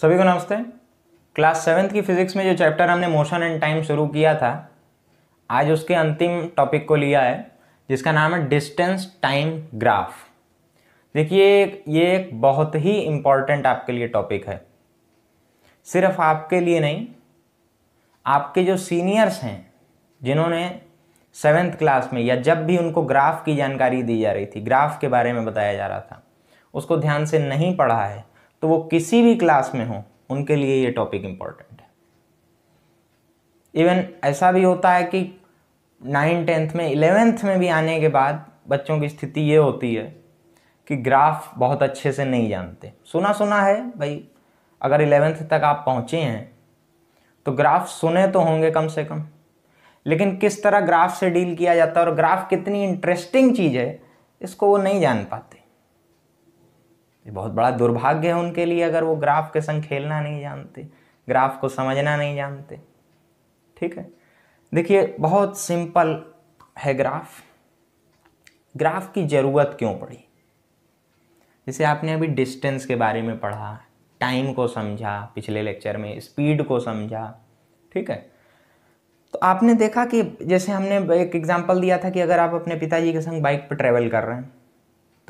सभी को नमस्ते क्लास सेवन्थ की फिजिक्स में जो चैप्टर हमने मोशन एंड टाइम शुरू किया था आज उसके अंतिम टॉपिक को लिया है जिसका नाम है डिस्टेंस टाइम ग्राफ देखिए ये एक बहुत ही इम्पॉर्टेंट आपके लिए टॉपिक है सिर्फ आपके लिए नहीं आपके जो सीनियर्स हैं जिन्होंने सेवेंथ क्लास में या जब भी उनको ग्राफ की जानकारी दी जा रही थी ग्राफ के बारे में बताया जा रहा था उसको ध्यान से नहीं पढ़ा है तो वो किसी भी क्लास में हो उनके लिए ये टॉपिक इंपॉर्टेंट है इवन ऐसा भी होता है कि नाइन टेंथ में इलेवेंथ में भी आने के बाद बच्चों की स्थिति ये होती है कि ग्राफ बहुत अच्छे से नहीं जानते सुना सुना है भाई अगर इलेवेंथ तक आप पहुँचे हैं तो ग्राफ सुने तो होंगे कम से कम लेकिन किस तरह ग्राफ से डील किया जाता है और ग्राफ कितनी इंटरेस्टिंग चीज़ है इसको वो नहीं जान पाते ये बहुत बड़ा दुर्भाग्य है उनके लिए अगर वो ग्राफ के संग खेलना नहीं जानते ग्राफ को समझना नहीं जानते ठीक है देखिए बहुत सिंपल है ग्राफ ग्राफ की ज़रूरत क्यों पड़ी जैसे आपने अभी डिस्टेंस के बारे में पढ़ा टाइम को समझा पिछले लेक्चर में स्पीड को समझा ठीक है तो आपने देखा कि जैसे हमने एक एग्जांपल दिया था कि अगर आप अपने पिताजी के संग बाइक पर ट्रैवल कर रहे हैं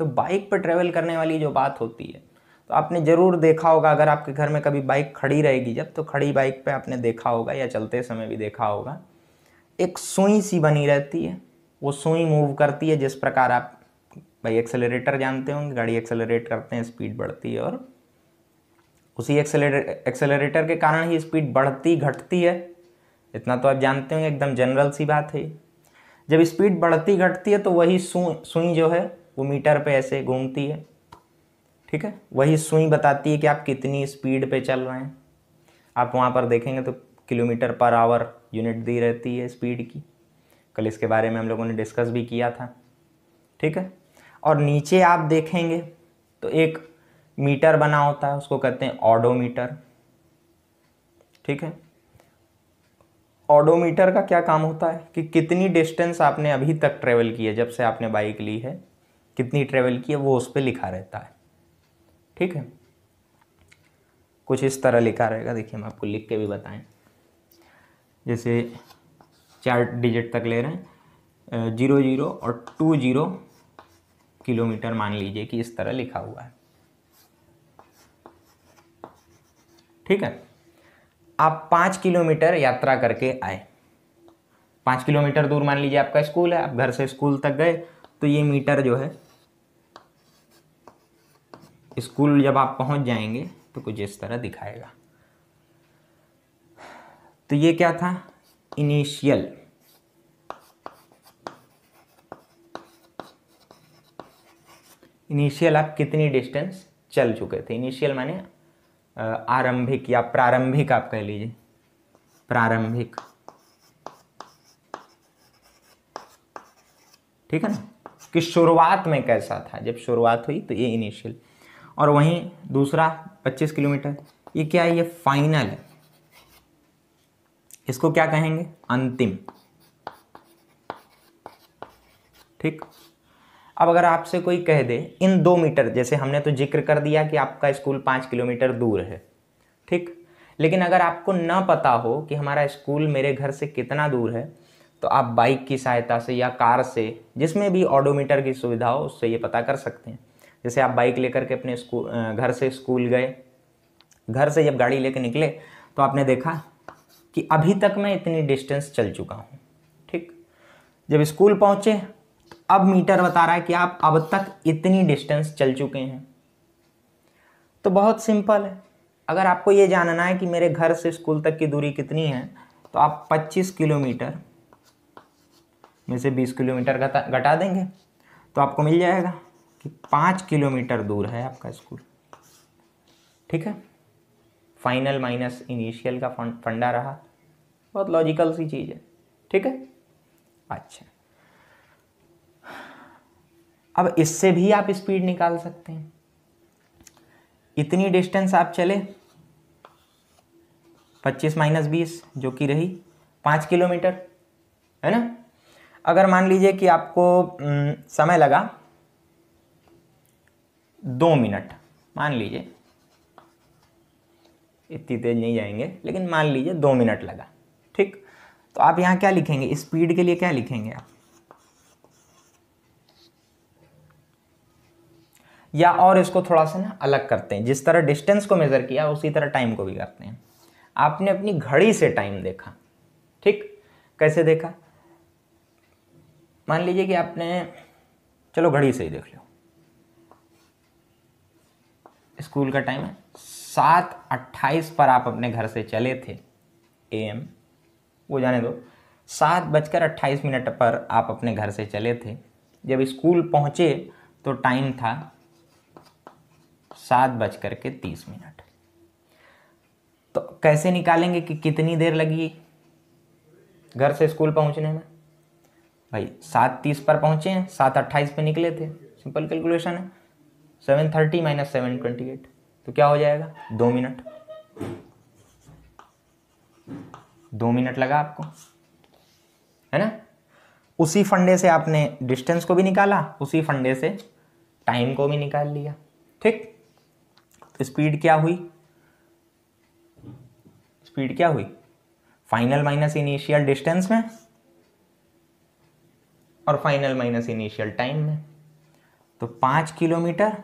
तो बाइक पर ट्रैवल करने वाली जो बात होती है तो आपने ज़रूर देखा होगा अगर आपके घर में कभी बाइक खड़ी रहेगी जब तो खड़ी बाइक पे आपने देखा होगा या चलते समय भी देखा होगा एक सुई सी बनी रहती है वो सुई मूव करती है जिस प्रकार आप भाई एक्सेलरेटर जानते होंगे गाड़ी एक्सेलरेट करते हैं स्पीड बढ़ती है और उसी एक्सेलेटर एक्सेलरेटर के कारण ही स्पीड बढ़ती घटती है इतना तो आप जानते होंगे एकदम जनरल सी बात है जब स्पीड बढ़ती घटती है तो वही सुई सुई जो है वो मीटर पे ऐसे घूमती है ठीक है वही सुई बताती है कि आप कितनी स्पीड पे चल रहे हैं आप वहाँ पर देखेंगे तो किलोमीटर पर आवर यूनिट दी रहती है स्पीड की कल इसके बारे में हम लोगों ने डिस्कस भी किया था ठीक है और नीचे आप देखेंगे तो एक मीटर बना होता है उसको कहते हैं ऑडोमीटर ठीक है ऑडोमीटर का क्या काम होता है कि कितनी डिस्टेंस आपने अभी तक ट्रेवल की है जब से आपने बाइक ली है कितनी ट्रेवल की है वो उस पर लिखा रहता है ठीक है कुछ इस तरह लिखा रहेगा देखिए हम आपको लिख के भी बताएं जैसे चार डिजिट तक ले रहे हैं जीरो जीरो और टू जीरो किलोमीटर मान लीजिए कि इस तरह लिखा हुआ है ठीक है आप पाँच किलोमीटर यात्रा करके आए पाँच किलोमीटर दूर मान लीजिए आपका स्कूल है आप घर से स्कूल तक गए तो ये मीटर जो है स्कूल जब आप पहुंच जाएंगे तो कुछ इस तरह दिखाएगा तो ये क्या था इनिशियल इनिशियल आप कितनी डिस्टेंस चल चुके थे इनिशियल माने आरंभिक या प्रारंभिक आप कह लीजिए प्रारंभिक ठीक है ना कि शुरुआत में कैसा था जब शुरुआत हुई तो ये इनिशियल और वहीं दूसरा पच्चीस किलोमीटर ये क्या है ये फाइनल है इसको क्या कहेंगे अंतिम ठीक अब अगर आपसे कोई कह दे इन दो मीटर जैसे हमने तो जिक्र कर दिया कि आपका स्कूल पाँच किलोमीटर दूर है ठीक लेकिन अगर आपको ना पता हो कि हमारा स्कूल मेरे घर से कितना दूर है तो आप बाइक की सहायता से या कार से जिसमें भी ऑडोमीटर की सुविधा हो उससे ये पता कर सकते हैं जैसे आप बाइक लेकर के अपने स्कूल घर से स्कूल गए घर से जब गाड़ी लेकर निकले तो आपने देखा कि अभी तक मैं इतनी डिस्टेंस चल चुका हूँ ठीक जब स्कूल पहुँचे तो अब मीटर बता रहा है कि आप अब तक इतनी डिस्टेंस चल चुके हैं तो बहुत सिंपल है अगर आपको ये जानना है कि मेरे घर से स्कूल तक की दूरी कितनी है तो आप 25 किलोमीटर में से 20 किलोमीटर घटा घटा देंगे तो आपको मिल जाएगा कि पाँच किलोमीटर दूर है आपका स्कूल ठीक है फाइनल माइनस इनिशियल का फंडा रहा बहुत लॉजिकल सी चीज़ है ठीक है अच्छा अब इससे भी आप स्पीड निकाल सकते हैं इतनी डिस्टेंस आप चले 25 माइनस बीस जो कि रही पाँच किलोमीटर है ना अगर मान लीजिए कि आपको समय लगा दो मिनट मान लीजिए इतनी तेज नहीं जाएंगे लेकिन मान लीजिए दो मिनट लगा ठीक तो आप यहाँ क्या लिखेंगे स्पीड के लिए क्या लिखेंगे आप या और इसको थोड़ा सा ना अलग करते हैं जिस तरह डिस्टेंस को मेज़र किया उसी तरह टाइम को भी करते हैं आपने अपनी घड़ी से टाइम देखा ठीक कैसे देखा मान लीजिए कि आपने चलो घड़ी से ही देख लो स्कूल का टाइम है सात अट्ठाईस पर आप अपने घर से चले थे ए एम वो जाने दो सात बजकर अट्ठाईस मिनट पर आप अपने घर से चले थे जब स्कूल पहुँचे तो टाइम था सात बजकर के तीस मिनट तो कैसे निकालेंगे कि कितनी देर लगी घर से स्कूल पहुंचने में भाई सात तीस पर पहुंचे हैं सात अट्ठाईस पर निकले थे सिंपल कैलकुलेशन है seven thirty minus seven twenty eight तो क्या हो जाएगा दो मिनट दो मिनट लगा आपको है ना उसी फंडे से आपने डिस्टेंस को भी निकाला उसी फंडे से टाइम को भी निकाल लिया ठीक स्पीड क्या हुई स्पीड क्या हुई फाइनल माइनस इनिशियल डिस्टेंस में और फाइनल माइनस इनिशियल टाइम में तो पांच किलोमीटर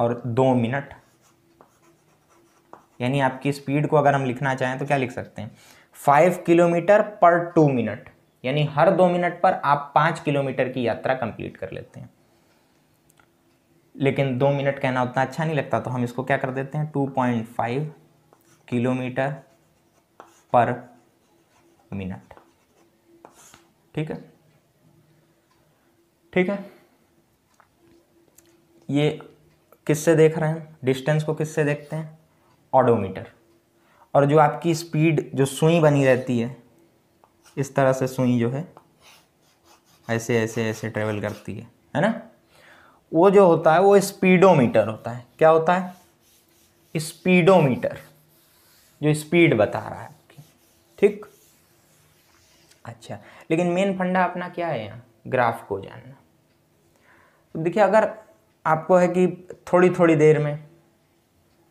और दो मिनट यानी आपकी स्पीड को अगर हम लिखना चाहें तो क्या लिख सकते हैं फाइव किलोमीटर पर टू मिनट यानी हर दो मिनट पर आप पांच किलोमीटर की यात्रा कंप्लीट कर लेते हैं लेकिन दो मिनट कहना उतना अच्छा नहीं लगता तो हम इसको क्या कर देते हैं टू पॉइंट फाइव किलोमीटर पर मिनट ठीक है ठीक है ये किससे देख रहे हैं डिस्टेंस को किससे देखते हैं ऑडोमीटर और जो आपकी स्पीड जो सुई बनी रहती है इस तरह से सुई जो है ऐसे ऐसे ऐसे ट्रेवल करती है है ना वो जो होता है वो स्पीडोमीटर होता है क्या होता है स्पीडोमीटर जो स्पीड बता रहा है आपकी ठीक अच्छा लेकिन मेन फंडा अपना क्या है यहाँ ग्राफ को जानना तो देखिए अगर आपको है कि थोड़ी थोड़ी देर में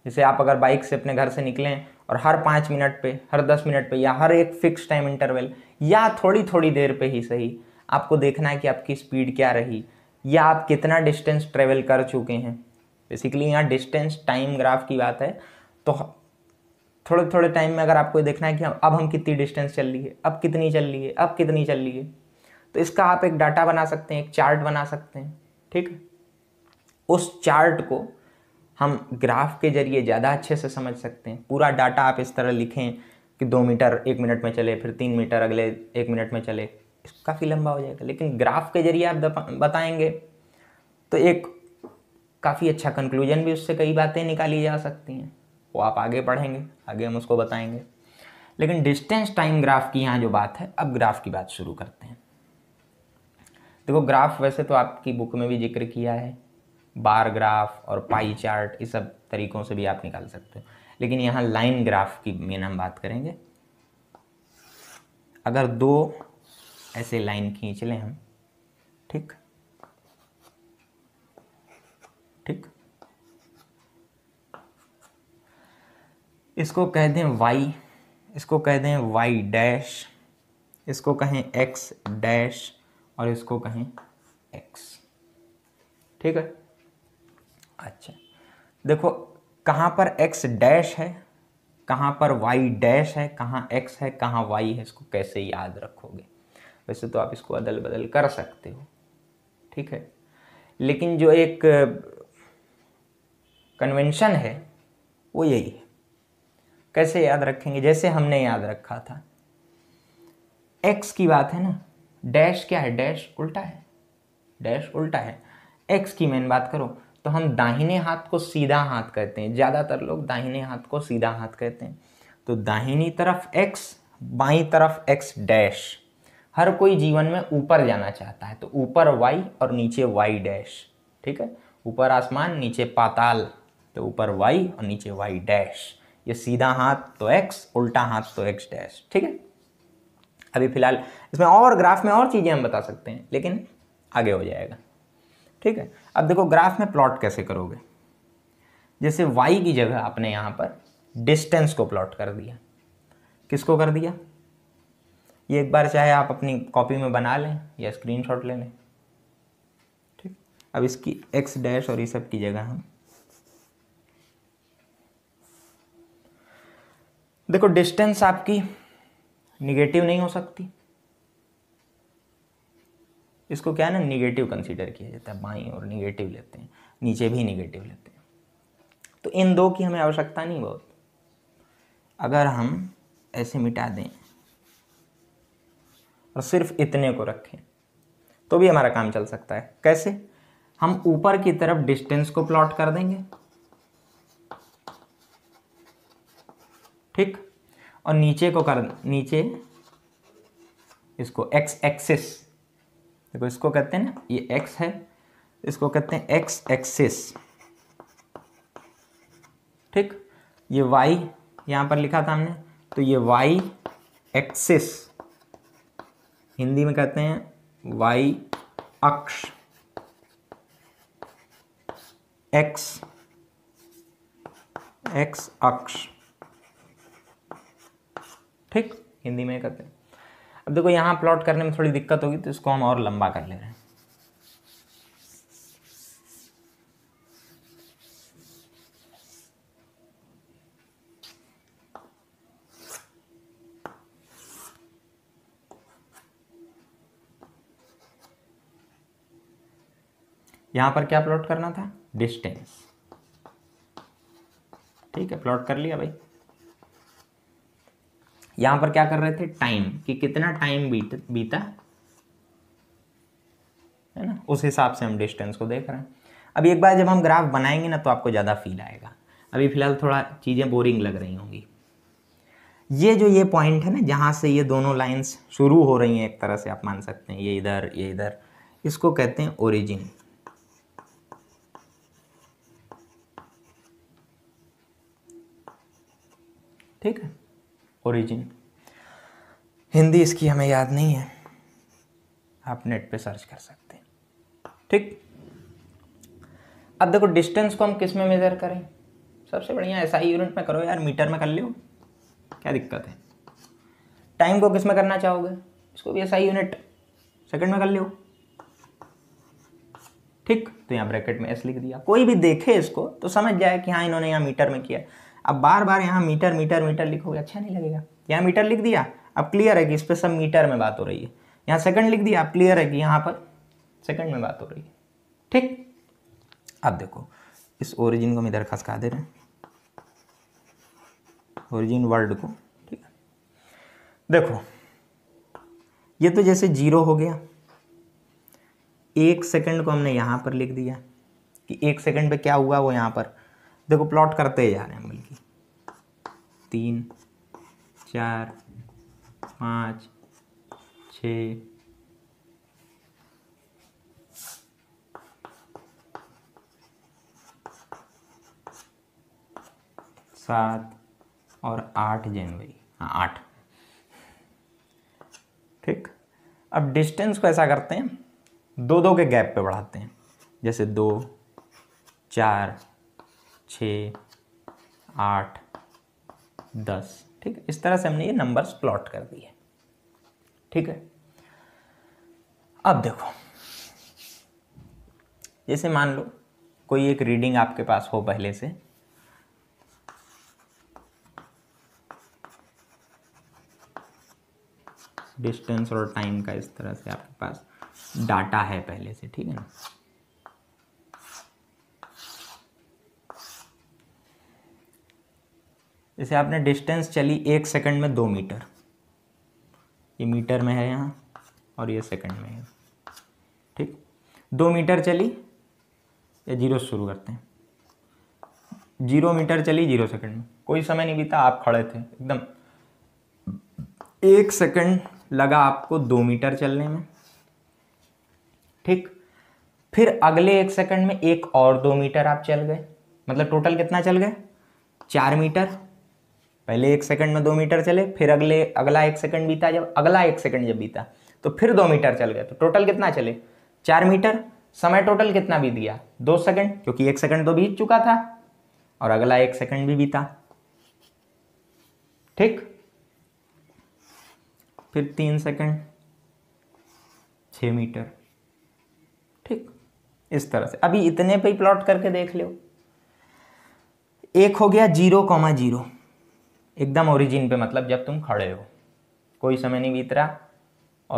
जैसे आप अगर बाइक से अपने घर से निकलें और हर पाँच मिनट पे हर दस मिनट पे या हर एक फिक्स टाइम इंटरवल या थोड़ी थोड़ी देर पे ही सही आपको देखना है कि आपकी स्पीड क्या रही या आप कितना डिस्टेंस ट्रेवल कर चुके हैं बेसिकली यहाँ डिस्टेंस टाइम ग्राफ की बात है तो थोड़े थोड़े टाइम में अगर आपको देखना है कि अब हम कितनी डिस्टेंस चल रही है अब कितनी चल रही है अब कितनी चल रही है तो इसका आप एक डाटा बना सकते हैं एक चार्ट बना सकते हैं ठीक है उस चार्ट को हम ग्राफ के जरिए ज़्यादा अच्छे से समझ सकते हैं पूरा डाटा आप इस तरह लिखें कि दो मीटर एक मिनट में चले फिर तीन मीटर अगले एक मिनट में चले काफ़ी लंबा हो जाएगा लेकिन ग्राफ के जरिए आप बताएंगे तो एक काफ़ी अच्छा कंक्लूजन भी उससे कई बातें निकाली जा सकती हैं वो आप आगे पढ़ेंगे आगे हम उसको बताएंगे लेकिन डिस्टेंस टाइम ग्राफ की यहाँ जो बात है अब ग्राफ की बात शुरू करते हैं देखो ग्राफ वैसे तो आपकी बुक में भी जिक्र किया है बार ग्राफ और पाई चार्ट इस सब तरीकों से भी आप निकाल सकते हो लेकिन यहाँ लाइन ग्राफ की मेन हम बात करेंगे अगर दो ऐसे लाइन खींच लें हम ठीक ठीक इसको कह दें वाई इसको कह दें वाई डैश इसको कहें एक्स डैश और इसको कहें एक्स ठीक है अच्छा देखो कहाँ पर एक्स डैश है कहाँ पर वाई डैश है कहाँ एक्स है कहाँ वाई है इसको कैसे याद रखोगे वैसे तो आप इसको अदल बदल कर सकते हो ठीक है लेकिन जो एक कन्वेंशन है वो यही है कैसे याद रखेंगे जैसे हमने याद रखा था एक्स की बात है ना डैश क्या है डैश उल्टा है डैश उल्टा है एक्स की मेन बात करो तो हम दाहिने हाथ को सीधा हाथ कहते हैं ज़्यादातर लोग दाहिने हाथ को सीधा हाथ कहते हैं तो दाहिनी तरफ एक्स बाई तरफ एक्स डैश हर कोई जीवन में ऊपर जाना चाहता है तो ऊपर वाई और नीचे वाई डैश ठीक है ऊपर आसमान नीचे पाताल तो ऊपर वाई और नीचे वाई डैश ये सीधा हाथ तो एक्स उल्टा हाथ तो एक्स डैश ठीक है अभी फिलहाल इसमें और ग्राफ में और चीज़ें हम बता सकते हैं लेकिन आगे हो जाएगा ठीक है अब देखो ग्राफ में प्लॉट कैसे करोगे जैसे वाई की जगह आपने यहाँ पर डिस्टेंस को प्लॉट कर दिया किसको कर दिया ये एक बार चाहे आप अपनी कॉपी में बना लें या स्क्रीनशॉट ले लें ठीक अब इसकी एक्स डैश और ये सब की जगह हम देखो डिस्टेंस आपकी निगेटिव नहीं हो सकती इसको क्या है ना निगेटिव कंसिडर किया जाता है बाई और निगेटिव लेते हैं नीचे भी निगेटिव लेते हैं तो इन दो की हमें आवश्यकता नहीं बहुत अगर हम ऐसे मिटा दें और सिर्फ इतने को रखें तो भी हमारा काम चल सकता है कैसे हम ऊपर की तरफ डिस्टेंस को प्लॉट कर देंगे ठीक और नीचे को कर नीचे इसको एक्स एक्सेस देखो इसको कहते हैं ना ये एक्स है इसको कहते हैं एक्स एक्सिस ठीक ये वाई यहाँ पर लिखा था हमने तो ये वाई एक्सिस हिंदी में कहते हैं वाई अक्ष एक्स एक्स अक्ष ठीक हिंदी में कहते हैं अब देखो यहाँ प्लॉट करने में थोड़ी दिक्कत होगी तो इसको हम और लंबा कर ले रहे हैं यहां पर क्या प्लॉट करना था डिस्टेंस ठीक है प्लॉट कर लिया भाई यहां पर क्या कर रहे थे टाइम कि कितना टाइम बीत बीता है ना उस हिसाब से हम डिस्टेंस को देख रहे हैं अभी एक बार जब हम ग्राफ बनाएंगे ना तो आपको ज़्यादा फील आएगा अभी फ़िलहाल थोड़ा चीज़ें बोरिंग लग रही होंगी ये जो ये पॉइंट है ना जहां से ये दोनों लाइंस शुरू हो रही हैं एक तरह से आप मान सकते हैं ये इधर ये इधर इसको कहते हैं ओरिजिन ठीक है ओरिजिन हिंदी इसकी हमें याद नहीं है आप नेट पे सर्च कर सकते हैं ठीक अब देखो डिस्टेंस को हम किस में मेज़र करें सबसे बढ़िया ऐसा ही यूनिट में करो यार मीटर में कर लियो क्या दिक्कत है टाइम को किस में करना चाहोगे इसको भी ऐसा ही यूनिट सेकंड में कर लियो ठीक तो यहाँ ब्रैकेट में एस लिख दिया कोई भी देखे इसको तो समझ जाए कि हाँ इन्होंने यहाँ मीटर में किया अब बार बार यहाँ मीटर मीटर मीटर लिखोगे अच्छा नहीं लगेगा यहाँ मीटर लिख दिया अब क्लियर है कि इस पर सब मीटर में बात हो रही है यहाँ सेकंड लिख दिया अब क्लियर है कि यहाँ पर सेकंड में बात हो रही है ठीक अब देखो इस ओरिजिन को हम इधर खसका दे रहे हैं ओरिजिन वर्ल्ड को ठीक है देखो ये तो जैसे जीरो हो गया एक सेकंड को हमने यहाँ पर लिख दिया कि एक सेकंड पे क्या हुआ वो यहाँ पर देखो प्लॉट करते जा रहे हैं तीन चार पाँच छ सात और आठ जनवरी हाँ आठ ठीक अब डिस्टेंस को ऐसा करते हैं दो दो के गैप पे बढ़ाते हैं जैसे दो चार छ आठ दस ठीक है इस तरह से हमने ये नंबर्स प्लॉट कर दिए ठीक है अब देखो जैसे मान लो कोई एक रीडिंग आपके पास हो पहले से डिस्टेंस और टाइम का इस तरह से आपके पास डाटा है पहले से ठीक है ना जैसे आपने डिस्टेंस चली एक सेकंड में दो मीटर ये मीटर में है यहाँ और ये सेकंड में है ठीक दो मीटर चली या जीरो शुरू करते हैं जीरो मीटर चली जीरो सेकंड में कोई समय नहीं बीता आप खड़े थे एकदम एक सेकंड लगा आपको दो मीटर चलने में ठीक फिर अगले एक सेकंड में एक और दो मीटर आप चल गए मतलब टोटल कितना चल गए चार मीटर पहले एक सेकंड में दो मीटर चले फिर अगले अगला एक सेकंड बीता जब अगला एक सेकंड जब बीता तो फिर दो मीटर चल गए तो टोटल कितना चले चार मीटर समय टोटल कितना बीत गया दो सेकंड क्योंकि एक सेकंड तो बीत चुका था और अगला एक सेकंड भी बीता ठीक फिर तीन सेकंड छ मीटर ठीक इस तरह से अभी इतने पे ही प्लॉट करके देख लो एक हो गया जीरो कॉमा जीरो एकदम ओरिजिन पे मतलब जब तुम खड़े हो कोई समय नहीं बीत रहा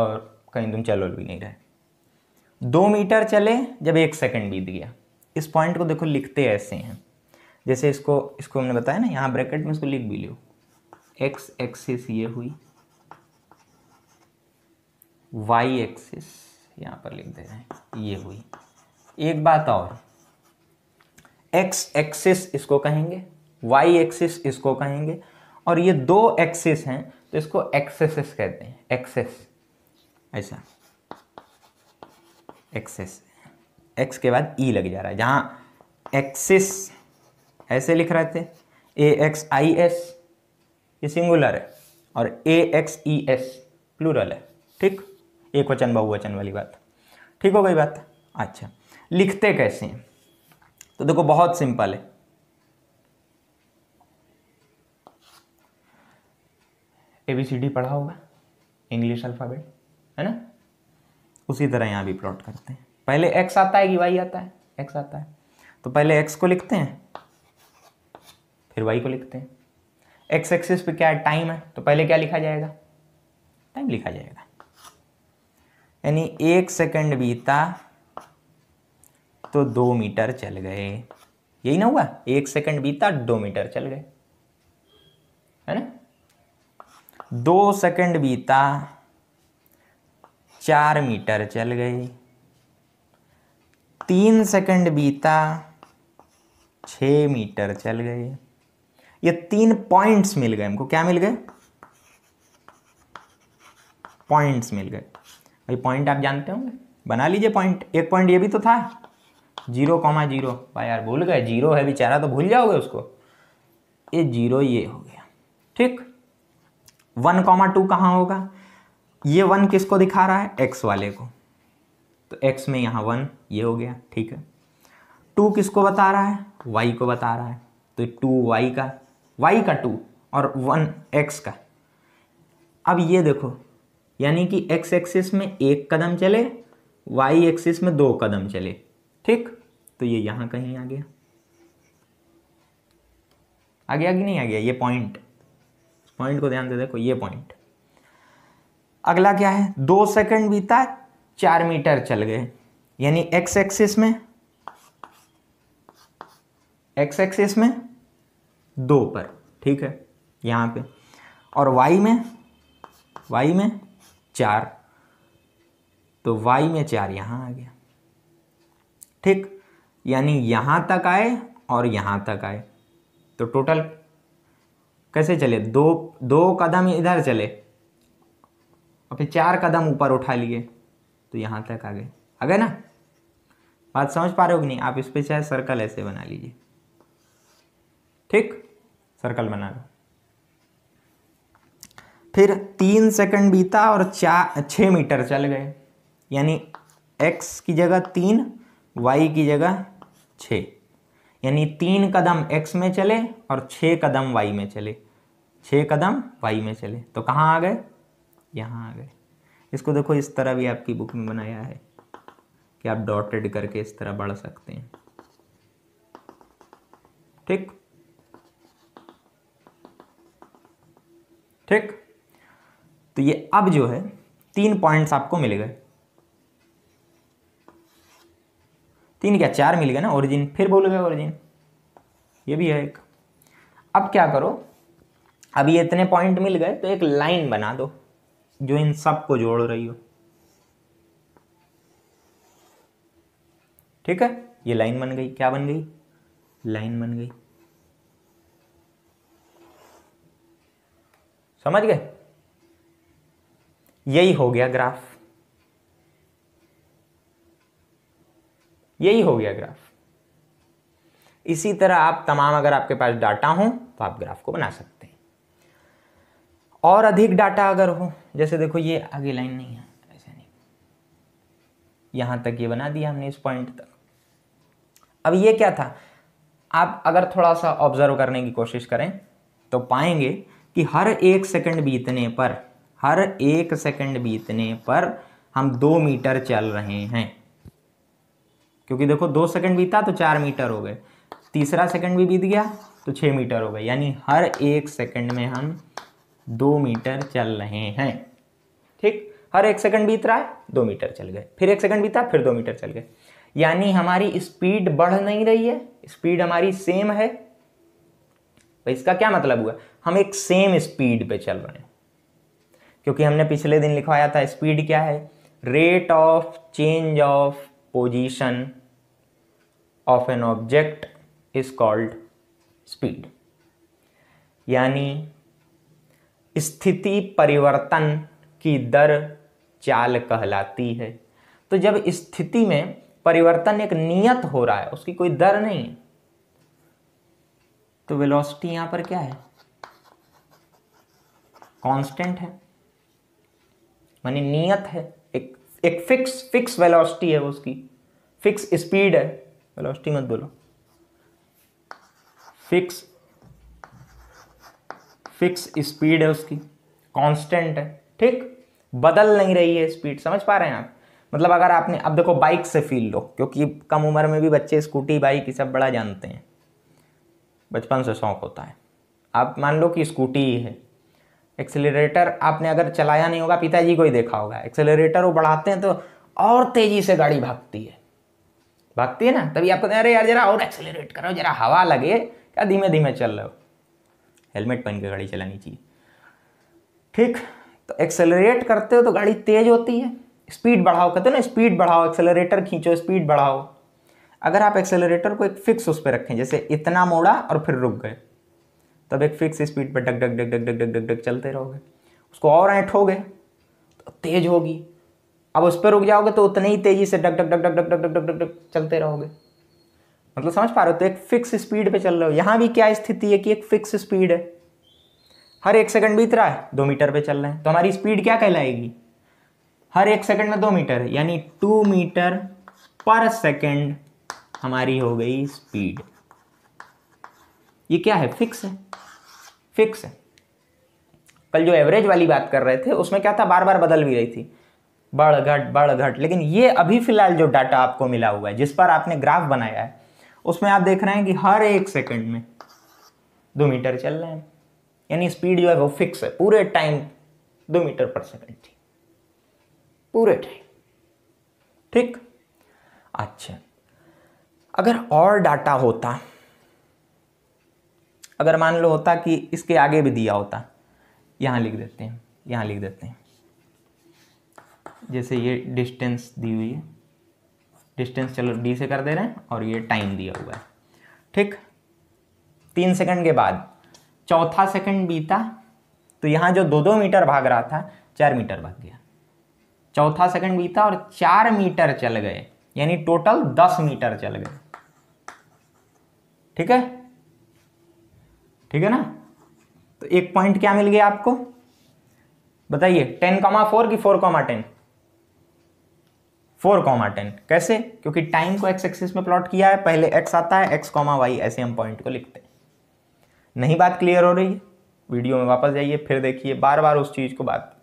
और कहीं तुम चलो भी नहीं रहे दो मीटर चले जब एक सेकंड बीत गया इस पॉइंट को देखो लिखते ऐसे हैं जैसे इसको इसको हमने बताया ना यहाँ ब्रैकेट में इसको लिख भी लो एक्स एक्सिस ये हुई वाई एक्सिस यहाँ पर लिख दे रहे हैं ये हुई एक बात और एक्स एक्सिस इसको कहेंगे वाई एक्सिस इसको कहेंगे और ये दो एक्सेस हैं तो इसको एक्सेसेस कहते हैं एक्सेस ऐसा एक्सेस एक्स के बाद ई e लग जा रहा है जहाँ एक्सेस ऐसे लिख रहे थे ए एक्स आई एस ये सिंगुलर है और A X E S plural है ठीक एक वचन बहुवचन वाली बात ठीक हो गई बात अच्छा लिखते कैसे हैं तो देखो बहुत सिंपल है ए बी सी डी पढ़ा होगा इंग्लिश अल्फ़ाबेट है ना उसी तरह यहाँ भी प्लॉट करते हैं पहले एक्स आता है कि वाई आता है एक्स आता है तो पहले एक्स को लिखते हैं फिर वाई को लिखते हैं एक्स एक्सिस पे क्या है टाइम है तो पहले क्या लिखा जाएगा टाइम लिखा जाएगा यानी एक सेकंड बीता तो दो मीटर चल गए यही ना हुआ एक सेकंड बीता दो मीटर चल गए है ना दो सेकंड बीता चार मीटर चल गई तीन सेकंड बीता छ मीटर चल गए ये तीन पॉइंट्स मिल गए हमको क्या मिल गए पॉइंट्स मिल गए भाई पॉइंट आप जानते होंगे बना लीजिए पॉइंट एक पॉइंट ये भी तो था जीरो कॉमा जीरो भाई यार भूल गए जीरो है बेचारा तो भूल जाओगे उसको ये जीरो ये हो गया ठीक वन कॉमा टू कहाँ होगा ये वन किसको दिखा रहा है एक्स वाले को तो एक्स में यहाँ वन ये हो गया ठीक है टू किसको बता रहा है वाई को बता रहा है तो टू वाई का वाई का टू और वन एक्स का अब ये देखो यानी कि एक्स एक्सिस में एक कदम चले वाई एक्सिस में दो कदम चले ठीक तो ये यहाँ कहीं आ गया आ गया कि नहीं आ गया ये पॉइंट पॉइंट को ध्यान दे देखो ये पॉइंट अगला क्या है दो सेकंड बीता चार मीटर चल गए यानी एक्स एक्सिस में एक्स एक्सिस में दो पर ठीक है यहां पे और वाई में वाई में चार तो वाई में चार यहां आ गया ठीक यानी यहां तक आए और यहां तक आए तो टोटल कैसे चले दो दो कदम इधर चले और फिर चार कदम ऊपर उठा लिए तो यहाँ तक आ गए आ गए ना बात समझ पा रहे हो कि नहीं आप इस पर चाहे सर्कल ऐसे बना लीजिए ठीक सर्कल बना लो फिर तीन सेकंड बीता और चार छः मीटर चल गए यानी एक्स की जगह तीन वाई की जगह छः यानी तीन कदम एक्स में चले और छः कदम वाई में चले छः कदम वाई में चले तो कहाँ आ गए यहाँ आ गए इसको देखो इस तरह भी आपकी बुक में बनाया है कि आप डॉटेड करके इस तरह बढ़ सकते हैं ठीक ठीक तो ये अब जो है तीन पॉइंट्स आपको मिल गए तीन क्या चार मिल गए ना ओरिजिन फिर भूल गए ओरिजिन ये भी है एक अब क्या करो अभी इतने पॉइंट मिल गए तो एक लाइन बना दो जो इन सबको जोड़ रही हो ठीक है ये लाइन बन गई क्या बन गई लाइन बन गई समझ गए यही हो गया ग्राफ यही हो गया ग्राफ इसी तरह आप तमाम अगर आपके पास डाटा हो तो आप ग्राफ को बना सकते हैं और अधिक डाटा अगर हो जैसे देखो ये आगे लाइन नहीं है ऐसा नहीं यहां तक ये बना दिया हमने इस पॉइंट तक अब ये क्या था आप अगर थोड़ा सा ऑब्जर्व करने की कोशिश करें तो पाएंगे कि हर एक सेकंड बीतने पर हर एक सेकंड बीतने पर हम दो मीटर चल रहे हैं क्योंकि देखो दो सेकंड बीता तो चार मीटर हो गए तीसरा सेकंड भी बीत गया तो छः मीटर हो गए यानी हर एक सेकंड में हम दो मीटर चल रहे हैं ठीक हर एक सेकंड बीत रहा है दो मीटर चल गए फिर एक सेकंड बीता फिर दो मीटर चल गए यानी हमारी स्पीड बढ़ नहीं रही है स्पीड हमारी सेम है तो इसका क्या मतलब हुआ हम एक सेम स्पीड पर चल रहे हैं क्योंकि हमने पिछले दिन लिखवाया था स्पीड क्या है rate of change of position of an object is called speed यानी स्थिति परिवर्तन की दर चाल कहलाती है तो जब स्थिति में परिवर्तन एक नियत हो रहा है उसकी कोई दर नहीं है तो वेलोसिटी यहां पर क्या है कांस्टेंट है मानी नियत है एक एक फिक्स फिक्स वेलोसिटी है उसकी फिक्स स्पीड है वेलोसिटी मत बोलो फिक्स फिक्स स्पीड है उसकी कांस्टेंट है ठीक बदल नहीं रही है स्पीड समझ पा रहे हैं आप मतलब अगर आपने अब देखो बाइक से फील लो क्योंकि कम उम्र में भी बच्चे स्कूटी बाइक ये सब बड़ा जानते हैं बचपन से शौक होता है आप मान लो कि स्कूटी ही है एक्सेलेटर आपने अगर चलाया नहीं होगा पिताजी को ही देखा होगा एक्सेलेटर वो बढ़ाते हैं तो और तेज़ी से गाड़ी भागती है भागती है ना तभी आपको अरे यार जरा और एक्सेलरेट करो जरा हवा लगे क्या धीमे धीमे चल रहे हो हेलमेट पहन के गाड़ी चलानी चाहिए ठीक तो एक्सेलरेट करते हो तो गाड़ी तेज होती है स्पीड बढ़ाओ कहते हो ना स्पीड बढ़ाओ एक्सेलरेटर खींचो स्पीड बढ़ाओ अगर आप एक्सेलरेटर को एक फिक्स उस पर रखें जैसे इतना मोड़ा और फिर रुक गए तब एक फिक्स स्पीड पर डग डग डग डग डग डग डग डग चलते रहोगे उसको और ऐठोगे तो तेज होगी अब उस पर रुक जाओगे तो उतने ही तेज़ी से डक डक डक डक डक डक डक डक डक डक चलते रहोगे मतलब समझ पा रहे हो तो एक फिक्स स्पीड पे चल रहे हो यहाँ भी क्या स्थिति है कि एक फिक्स स्पीड है हर एक सेकंड बीत रहा है दो मीटर पे चल रहे हैं तो हमारी स्पीड क्या कहलाएगी हर एक सेकंड में दो मीटर यानी टू मीटर पर सेकंड हमारी हो गई स्पीड ये क्या है फिक्स है फिक्स है कल जो एवरेज वाली बात कर रहे थे उसमें क्या था बार बार बदल भी रही थी बढ़ घट बढ़ घट लेकिन ये अभी फिलहाल जो डाटा आपको मिला हुआ है जिस पर आपने ग्राफ बनाया है उसमें आप देख रहे हैं कि हर एक सेकंड में दो मीटर चल रहे हैं यानी स्पीड जो है वो फिक्स है पूरे टाइम दो मीटर पर सेकंड थी पूरे टाइम ठीक अच्छा अगर और डाटा होता अगर मान लो होता कि इसके आगे भी दिया होता यहाँ लिख देते हैं यहाँ लिख देते हैं जैसे ये डिस्टेंस दी हुई है डिस्टेंस चलो डी से कर दे रहे हैं और ये टाइम दिया हुआ है ठीक तीन सेकंड के बाद चौथा सेकंड बीता तो यहाँ जो दो दो मीटर भाग रहा था चार मीटर भाग गया चौथा सेकंड बीता और चार मीटर चल गए यानी टोटल दस मीटर चल गए ठीक है ठीक है ना तो एक पॉइंट क्या मिल गया आपको बताइए टेन कमा फोर की four comma ten four comma ten कैसे क्योंकि टाइम को एक्स एक्सिस में प्लॉट किया है पहले एक्स आता है एक्स कॉमा वाई ऐसे हम पॉइंट को लिखते हैं नहीं बात क्लियर हो रही है वीडियो में वापस जाइए फिर देखिए बार बार उस चीज़ को बात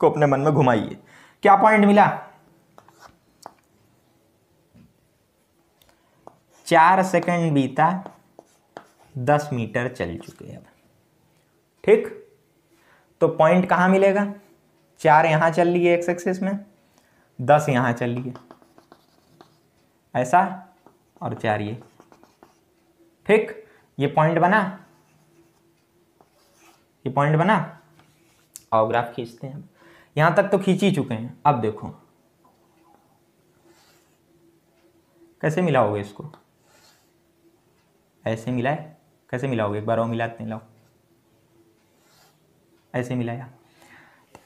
को अपने मन में घुमाइए क्या पॉइंट मिला चार सेकंड बीता दस मीटर चल चुके अब ठीक तो पॉइंट कहां मिलेगा चार यहां चल है एक्स एक्सिस में दस यहाँ चलिए ऐसा और चार ये ठीक ये पॉइंट बना ये पॉइंट बना और ग्राफ खींचते हैं यहाँ तक तो खींच ही चुके हैं अब देखो कैसे मिलाओगे इसको ऐसे मिलाए कैसे मिलाओगे एक बार और मिलाते मिलाओ ऐसे मिलाया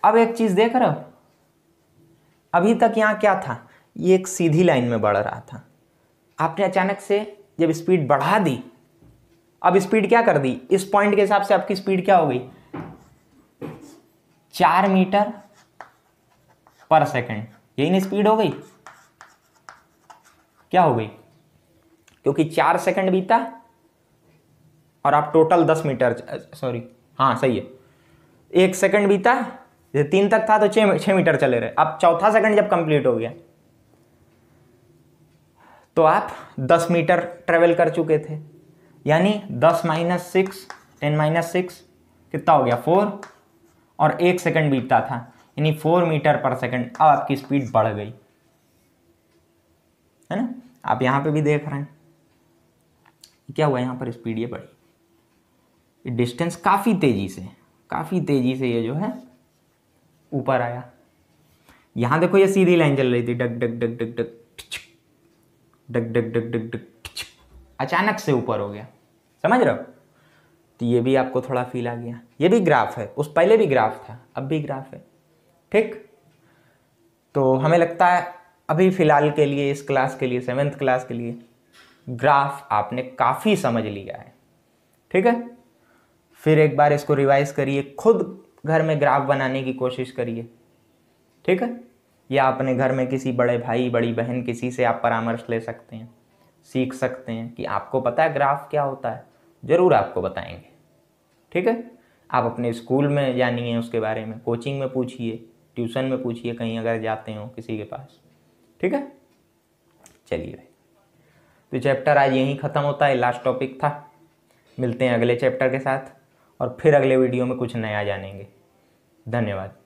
अब एक चीज़ देख रहे हो अभी तक यहाँ क्या था ये एक सीधी लाइन में बढ़ रहा था आपने अचानक से जब स्पीड बढ़ा दी अब स्पीड क्या कर दी इस पॉइंट के हिसाब से आपकी स्पीड क्या हो गई चार मीटर पर सेकंड यही ना स्पीड हो गई क्या हो गई क्योंकि चार सेकंड बीता और आप टोटल दस मीटर सॉरी हाँ सही है एक सेकंड बीता जैसे तीन तक था तो छः छः मीटर चले रहे अब चौथा सेकंड जब कंप्लीट हो गया तो आप दस मीटर ट्रेवल कर चुके थे यानी दस minus six ten minus six कितना हो गया फोर और एक सेकंड बीतता था यानी फोर मीटर पर सेकंड अब आपकी स्पीड बढ़ गई है ना आप यहाँ पे भी देख रहे हैं क्या हुआ यहाँ पर स्पीड ये बढ़ी डिस्टेंस काफ़ी तेज़ी से काफ़ी तेज़ी से ये जो है ऊपर आया यहाँ देखो ये सीधी लाइन चल रही थी डक डक डक डक डक डक डक डक डक डक अचानक से ऊपर हो गया समझ रहे हो तो ये भी आपको थोड़ा फील आ गया ये भी ग्राफ है उस पहले भी ग्राफ था अब भी ग्राफ है ठीक तो हमें लगता है अभी फ़िलहाल के लिए इस क्लास के लिए सेवेंथ क्लास के लिए ग्राफ आपने काफ़ी समझ लिया है ठीक है फिर एक बार इसको रिवाइज़ करिए खुद घर में ग्राफ बनाने की कोशिश करिए ठीक है या अपने घर में किसी बड़े भाई बड़ी बहन किसी से आप परामर्श ले सकते हैं सीख सकते हैं कि आपको पता है ग्राफ क्या होता है ज़रूर आपको बताएंगे ठीक है आप अपने स्कूल में जानिए उसके बारे में कोचिंग में पूछिए ट्यूशन में पूछिए कहीं अगर जाते हो किसी के पास ठीक है चलिए भाई तो चैप्टर आज यहीं ख़त्म होता है लास्ट टॉपिक था मिलते हैं अगले चैप्टर के साथ और फिर अगले वीडियो में कुछ नया जानेंगे धन्यवाद